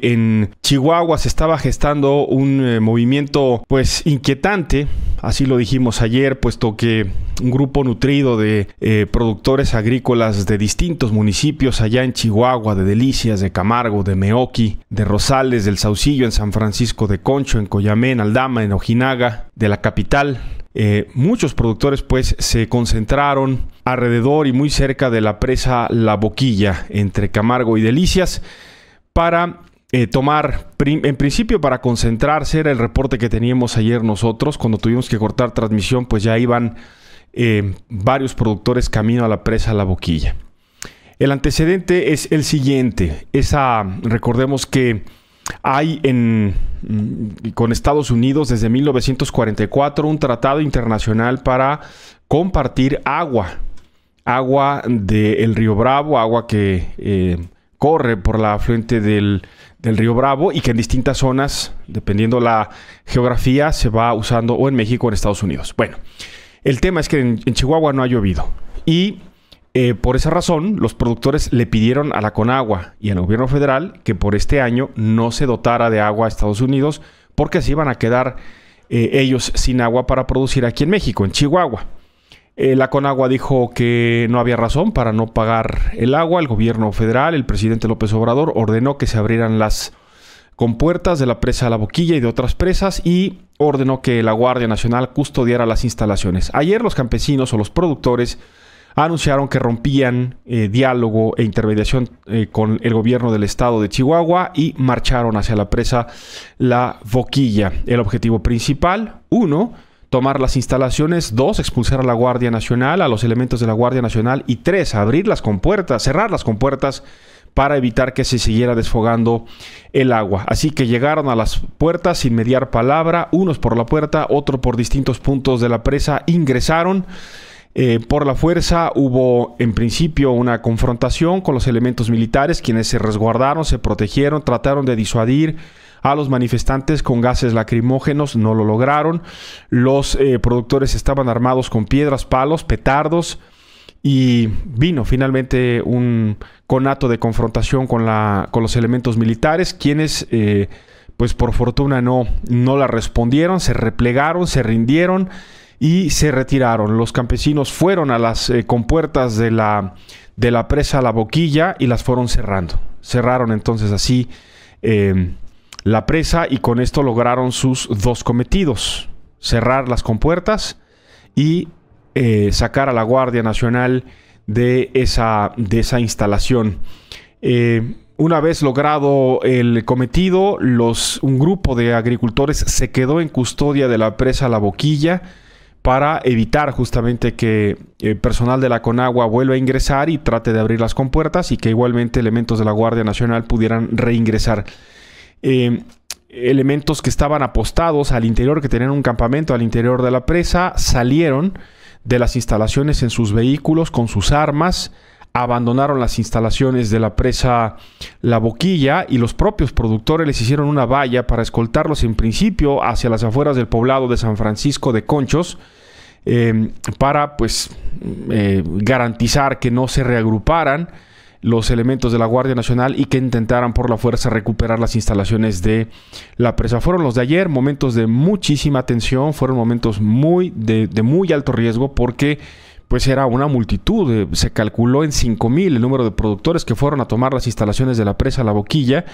En Chihuahua se estaba gestando un eh, movimiento pues inquietante, así lo dijimos ayer, puesto que un grupo nutrido de eh, productores agrícolas de distintos municipios allá en Chihuahua, de Delicias, de Camargo, de Meoqui, de Rosales, del Saucillo, en San Francisco de Concho, en Coyamén, Aldama, en Ojinaga, de la capital, eh, muchos productores pues se concentraron alrededor y muy cerca de la presa La Boquilla entre Camargo y Delicias para eh, tomar, en principio para concentrarse, era el reporte que teníamos ayer nosotros, cuando tuvimos que cortar transmisión, pues ya iban eh, varios productores camino a la presa a La Boquilla. El antecedente es el siguiente, esa, recordemos que hay mm, con Estados Unidos desde 1944 un tratado internacional para compartir agua, agua del río Bravo, agua que... Eh, corre por la afluente del, del río Bravo y que en distintas zonas, dependiendo la geografía, se va usando o en México o en Estados Unidos. Bueno, el tema es que en, Chihuahua no ha llovido y eh, por esa razón los productores le pidieron a la Conagua y al gobierno federal que por este año no se dotara de agua a Estados Unidos porque se iban a quedar eh, ellos sin agua para producir aquí en México, en Chihuahua. Eh, la Conagua dijo que no había razón para no pagar el agua. El gobierno federal, el presidente López Obrador, ordenó que se abrieran las compuertas de la presa La Boquilla y de otras presas y ordenó que la Guardia Nacional custodiara las instalaciones. Ayer los campesinos o los productores anunciaron que rompían eh, diálogo e intermediación eh, con el gobierno del estado de Chihuahua y marcharon hacia la presa La Boquilla. El objetivo principal, uno, tomar las instalaciones, dos, expulsar a la Guardia Nacional, a los elementos de la Guardia Nacional, y tres, abrir las compuertas, cerrar las compuertas para evitar que se siguiera desfogando el agua. Así que llegaron a las puertas sin mediar palabra, unos por la puerta, otro por distintos puntos de la presa, ingresaron. Eh, por la fuerza hubo en principio una confrontación con los elementos militares, quienes se resguardaron, se protegieron, trataron de disuadir a los manifestantes con gases lacrimógenos, no lo lograron. Los eh, productores estaban armados con piedras, palos, petardos y vino finalmente un conato de confrontación con, la, con los elementos militares, quienes... Eh, pues por fortuna no, no la respondieron, se replegaron, se rindieron y se retiraron. Los campesinos fueron a las eh, compuertas de la, de la presa La Boquilla y las fueron cerrando. Cerraron entonces así la presa y con esto lograron sus dos cometidos, cerrar las compuertas y eh, sacar a la Guardia Nacional de esa, de esa instalación. Eh, una vez logrado el cometido, un grupo de agricultores se quedó en custodia de la presa La Boquilla para evitar justamente que el eh, personal de la Conagua vuelva a ingresar y trate de abrir las compuertas y que igualmente elementos de la Guardia Nacional pudieran reingresar. Eh, elementos que estaban apostados al interior, que tenían un campamento al interior de la presa, salieron de las instalaciones en sus vehículos con sus armas, abandonaron las instalaciones de la presa La Boquilla y los propios productores les hicieron una valla para escoltarlos en principio hacia las afueras del poblado de San Francisco de Conchos eh, para pues eh, garantizar que no se reagruparan los elementos de la Guardia Nacional y que intentaran por la fuerza recuperar las instalaciones de la presa. Fueron los de ayer, momentos de muchísima tensión, fueron momentos muy de, muy alto riesgo porque pues era una multitud, eh, se calculó en 5.000 el número de productores que fueron a tomar las instalaciones de la presa La Boquilla.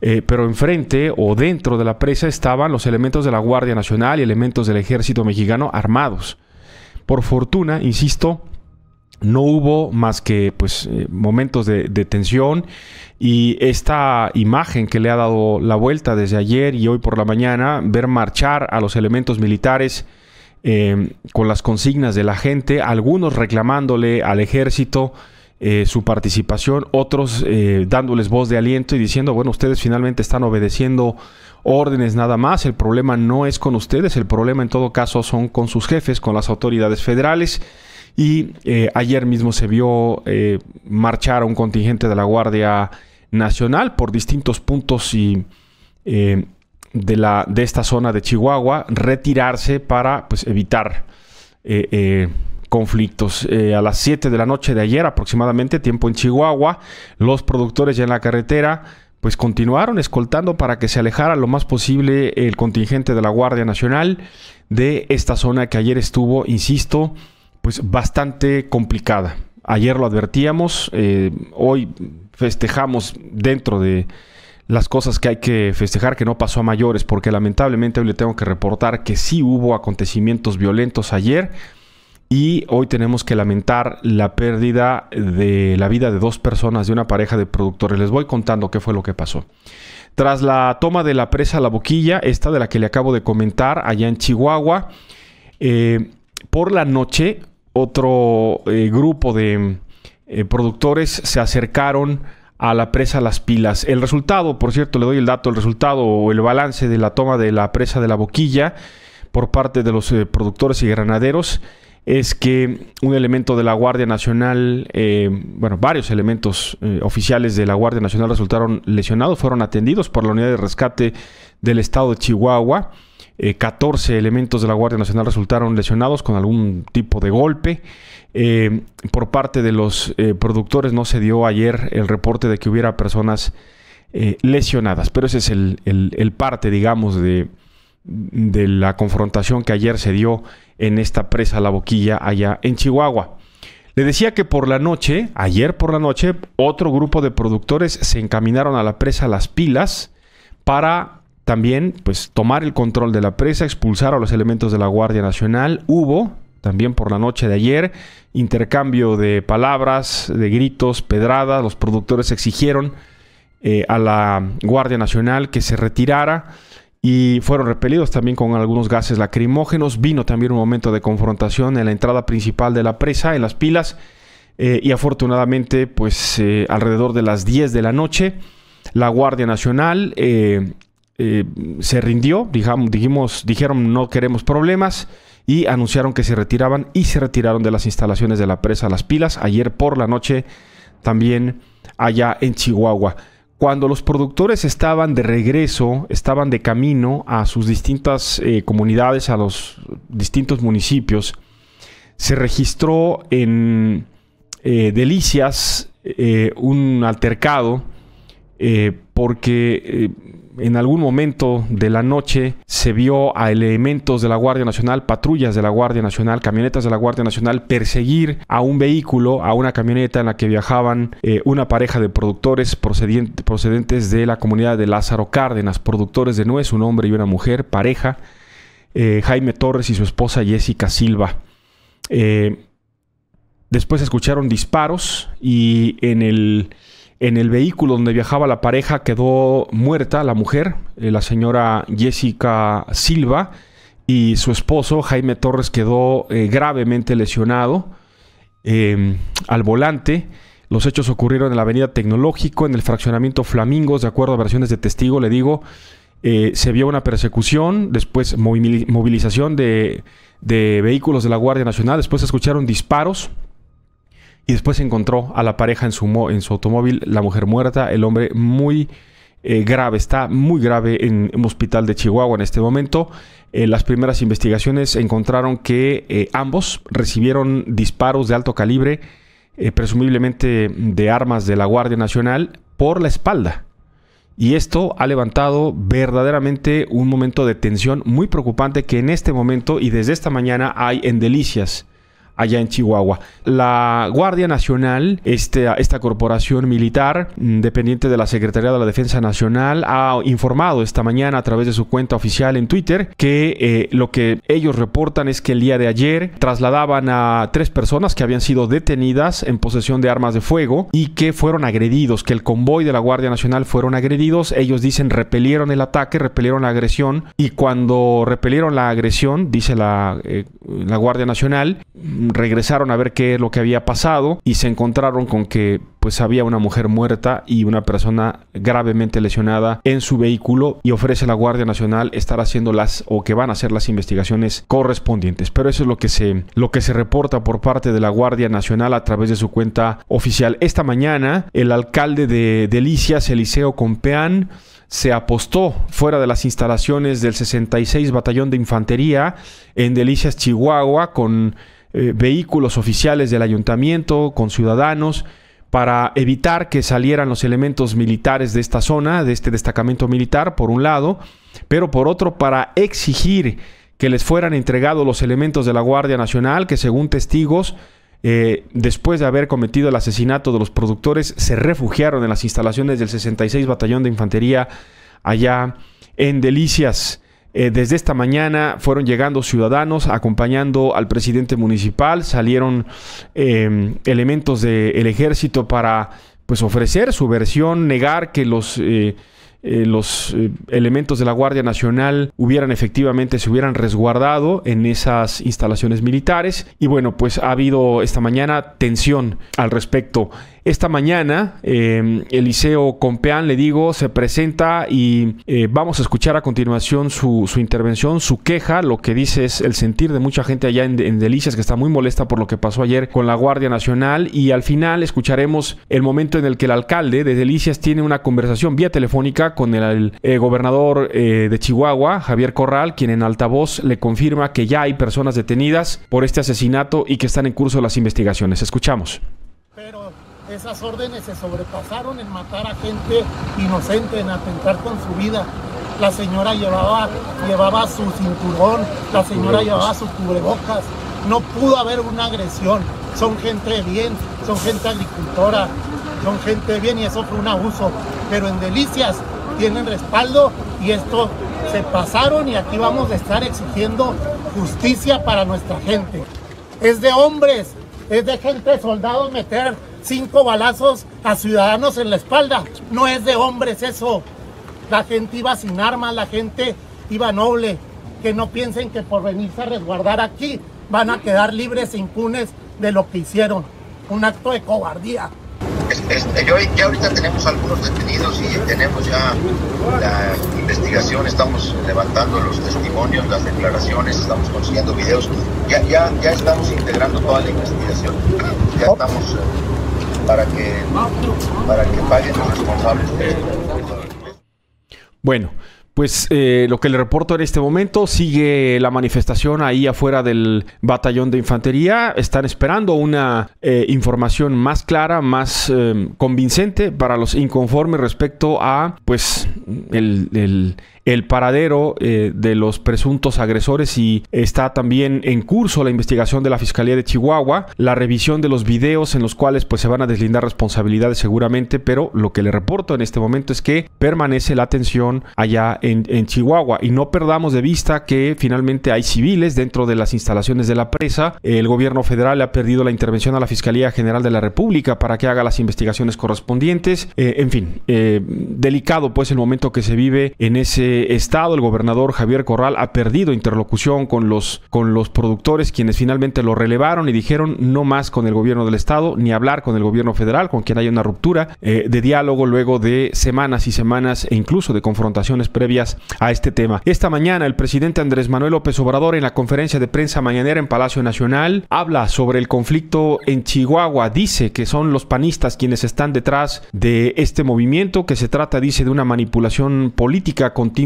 Eh, pero enfrente o dentro de la presa estaban los elementos de la Guardia Nacional y elementos del ejército mexicano armados. Por fortuna, insisto, no hubo más que pues, eh, momentos de, tensión y esta imagen que le ha dado la vuelta desde ayer y hoy por la mañana, ver marchar a los elementos militares em, con las consignas de la gente, algunos reclamándole al ejército eh, su participación, otros eh, dándoles voz de aliento y diciendo, bueno, ustedes finalmente están obedeciendo órdenes nada más, el problema no es con ustedes, el problema en todo caso son con sus jefes, con las autoridades federales. Y eh, ayer mismo se vio eh, marchar un contingente de la Guardia Nacional por distintos puntos eh, de, la, de esta zona de Chihuahua, retirarse para pues, evitar conflictos. a las 7 de la noche de ayer aproximadamente, tiempo en Chihuahua, los productores ya en la carretera pues continuaron escoltando para que se alejara lo más posible el contingente de la Guardia Nacional de esta zona que ayer estuvo, insisto, pues bastante complicada. Ayer lo advertíamos, eh, hoy festejamos dentro de las cosas que hay que festejar que no pasó a mayores, porque lamentablemente hoy le tengo que reportar que sí hubo acontecimientos violentos ayer y hoy tenemos que lamentar la pérdida de la vida de dos personas, de una pareja de productores. Les voy contando qué fue lo que pasó. Tras la toma de la presa La Boquilla, esta de la que le acabo de comentar allá en Chihuahua, eh, por la noche otro eh, grupo de eh, productores se acercaron a la presa Las Pilas. El resultado, por cierto, le doy el dato, el resultado o el balance de la toma de la presa de la boquilla por parte de los eh, productores y granaderos es que un elemento de la Guardia Nacional, bueno, varios elementos oficiales de la Guardia Nacional resultaron lesionados, fueron atendidos por la unidad de rescate del estado de Chihuahua. 14 eh, elementos de la Guardia Nacional resultaron lesionados con algún tipo de golpe. Eh, por parte de los eh, productores no se dio ayer el reporte de que hubiera personas lesionadas, pero ese es el, parte, digamos, de, de, la confrontación que ayer se dio en esta presa La Boquilla allá en Chihuahua. Le decía que por la noche, ayer por la noche, otro grupo de productores se encaminaron a la presa Las Pilas para también, pues, tomar el control de la presa, expulsar a los elementos de la Guardia Nacional. Hubo, también por la noche de ayer, intercambio de palabras, de gritos, pedradas. Los productores exigieron eh, a la Guardia Nacional que se retirara y fueron repelidos también con algunos gases lacrimógenos. Vino también un momento de confrontación en la entrada principal de la presa, en las pilas, eh, y afortunadamente, pues eh, alrededor de las 10 de la noche, la Guardia Nacional eh, se rindió, dijimos, dijeron no queremos problemas y anunciaron que se retiraban y se retiraron de las instalaciones de la presa Las Pilas ayer por la noche también allá en Chihuahua. Cuando los productores estaban de regreso, estaban de camino a sus distintas eh, comunidades, a los distintos municipios, se registró en eh, Delicias un altercado porque eh, en algún momento de la noche se vio a elementos de la Guardia Nacional, patrullas de la Guardia Nacional, camionetas de la Guardia Nacional perseguir a un vehículo, a una camioneta en la que viajaban eh, una pareja de productores procedentes de la comunidad de Lázaro Cárdenas, productores de nuez, un hombre y una mujer, pareja, eh, Jaime Torres y su esposa Jessica Silva. Después escucharon disparos y en el en el vehículo donde viajaba la pareja quedó muerta la mujer, eh, la señora Jessica Silva, y su esposo Jaime Torres quedó eh, gravemente lesionado em, al volante. Los hechos ocurrieron en la Avenida Tecnológico, en el fraccionamiento Flamingos, de acuerdo a versiones de testigo, le digo, eh, se vio una persecución, después movilización de vehículos de la Guardia Nacional, después se escucharon disparos y después encontró a la pareja en su, en su automóvil, la mujer muerta, el hombre muy eh, grave, está muy grave en un hospital de Chihuahua en este momento. Eh, las primeras investigaciones encontraron que eh, ambos recibieron disparos de alto calibre, presumiblemente de armas de la Guardia Nacional, por la espalda. Y esto ha levantado verdaderamente un momento de tensión muy preocupante que en este momento y desde esta mañana hay en Delicias allá en Chihuahua. La Guardia Nacional, este, esta corporación militar mm, dependiente de la Secretaría de la Defensa Nacional, ha informado esta mañana a través de su cuenta oficial en Twitter que eh, lo que ellos reportan es que el día de ayer trasladaban a tres personas que habían sido detenidas en posesión de armas de fuego y que fueron agredidos, que el convoy de la Guardia Nacional fueron agredidos. Ellos dicen repelieron el ataque, repelieron la agresión y cuando repelieron la agresión, dice la, eh, la Guardia Nacional, regresaron a ver qué es lo que había pasado y se encontraron con que pues había una mujer muerta y una persona gravemente lesionada en su vehículo y ofrece a la Guardia Nacional estar haciendo las o que van a hacer las investigaciones correspondientes. Pero eso es lo que se lo que se reporta por parte de la Guardia Nacional a través de su cuenta oficial. Esta mañana el alcalde de Delicias, Eliseo Compeán, se apostó fuera de las instalaciones del 66 Batallón de Infantería en Delicias, Chihuahua, con eh, vehículos oficiales del ayuntamiento con ciudadanos para evitar que salieran los elementos militares de esta zona, de este destacamento militar, por un lado, pero por otro para exigir que les fueran entregados los elementos de la Guardia Nacional, que según testigos, eh, después de haber cometido el asesinato de los productores, se refugiaron en las instalaciones del 66 Batallón de Infantería allá en Delicias. Eh, desde esta mañana fueron llegando ciudadanos acompañando al presidente municipal, salieron em, elementos del ejército para pues, ofrecer su versión, negar que los... Eh, eh, los elementos de la Guardia Nacional hubieran efectivamente se hubieran resguardado en esas instalaciones militares. Y bueno, pues ha habido esta mañana tensión al respecto esta mañana, eh, Eliseo Compeán, le digo, se presenta y eh, vamos a escuchar a continuación su, intervención, su queja. Lo que dice es el sentir de mucha gente allá en, Delicias que está muy molesta por lo que pasó ayer con la Guardia Nacional. Y al final escucharemos el momento en el que el alcalde de Delicias tiene una conversación vía telefónica con el, eh, gobernador eh, de Chihuahua, Javier Corral, quien en altavoz le confirma que ya hay personas detenidas por este asesinato y que están en curso las investigaciones. Escuchamos esas órdenes se sobrepasaron en matar a gente inocente, en atentar con su vida. La señora llevaba, llevaba su cinturón, la señora llevaba sus cubrebocas. No pudo haber una agresión. Son gente bien, son gente agricultora, son gente bien y eso fue un abuso. Pero en Delicias tienen respaldo y esto se pasaron y aquí vamos a estar exigiendo justicia para nuestra gente. Es de hombres, es de gente soldados meter cinco balazos a ciudadanos en la espalda. No es de hombres eso. La gente iba sin armas, la gente iba noble. Que no piensen que por venirse a resguardar aquí van a quedar libres e impunes de lo que hicieron. Un acto de cobardía. ya ahorita tenemos algunos detenidos y tenemos ya la investigación, estamos levantando los testimonios, las declaraciones, estamos consiguiendo videos, ya, ya, ya estamos integrando toda la investigación, ya estamos eh, para que, para que paguen los responsables. Bueno, pues eh, lo que le reporto en este momento, sigue la manifestación ahí afuera del batallón de infantería. Están esperando una eh, información más clara, más eh, convincente para los inconformes respecto a pues el, el paradero eh, de los presuntos agresores y está también en curso la investigación de la Fiscalía de Chihuahua, la revisión de los videos en los cuales pues se van a deslindar responsabilidades seguramente, pero lo que le reporto en este momento es que permanece la atención allá en, Chihuahua y no perdamos de vista que finalmente hay civiles dentro de las instalaciones de la presa, el gobierno federal ha perdido la intervención a la Fiscalía General de la República para que haga las investigaciones correspondientes, eh, en fin, eh, delicado pues el momento que se vive en ese Estado, el gobernador Javier Corral, ha perdido interlocución con los, con los productores, quienes finalmente lo relevaron y dijeron no más con el gobierno del Estado, ni hablar con el gobierno federal, con quien hay una ruptura eh, de diálogo luego de semanas y semanas e incluso de confrontaciones previas a este tema. Esta mañana el presidente Andrés Manuel López Obrador en la conferencia de prensa mañanera en Palacio Nacional habla sobre el conflicto en Chihuahua, dice que son los panistas quienes están detrás de este movimiento, que se trata, dice, de una manipulación política continua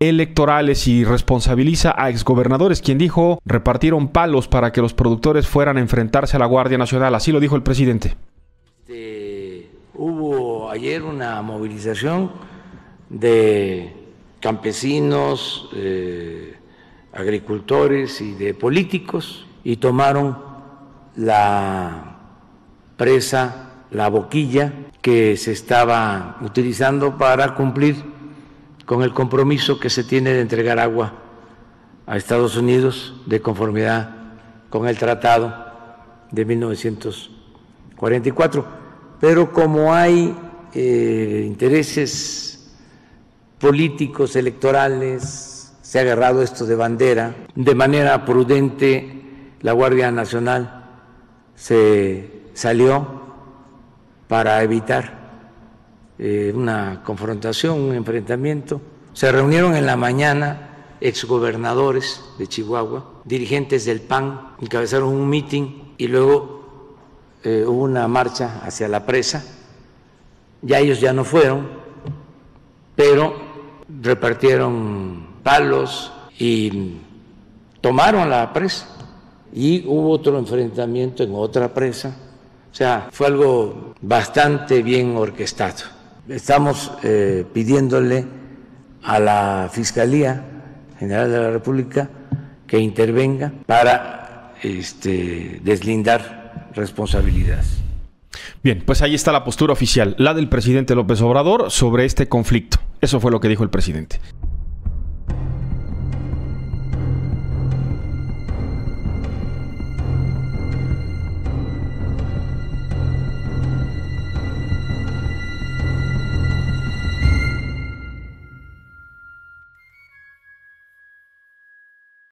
electorales y responsabiliza a exgobernadores, quien dijo repartieron palos para que los productores fueran a enfrentarse a la Guardia Nacional. Así lo dijo el presidente. Este, hubo ayer una movilización de campesinos, eh, agricultores y de políticos y tomaron la presa, la boquilla que se estaba utilizando para cumplir con el compromiso que se tiene de entregar agua a Estados Unidos de conformidad con el tratado de 1944. Pero como hay eh, intereses políticos, electorales, se ha agarrado esto de bandera, de manera prudente la Guardia Nacional se salió para evitar eh, una confrontación, un enfrentamiento. Se reunieron en la mañana exgobernadores de Chihuahua, dirigentes del PAN, encabezaron un meeting y luego eh, hubo una marcha hacia la presa. Ya ellos ya no fueron, pero repartieron palos y tomaron la presa. Y hubo otro enfrentamiento en otra presa. O sea, fue algo bastante bien orquestado. Estamos eh, pidiéndole a la Fiscalía General de la República que intervenga para este, deslindar responsabilidades. Bien, pues ahí está la postura oficial, la del presidente López Obrador sobre este conflicto. Eso fue lo que dijo el presidente.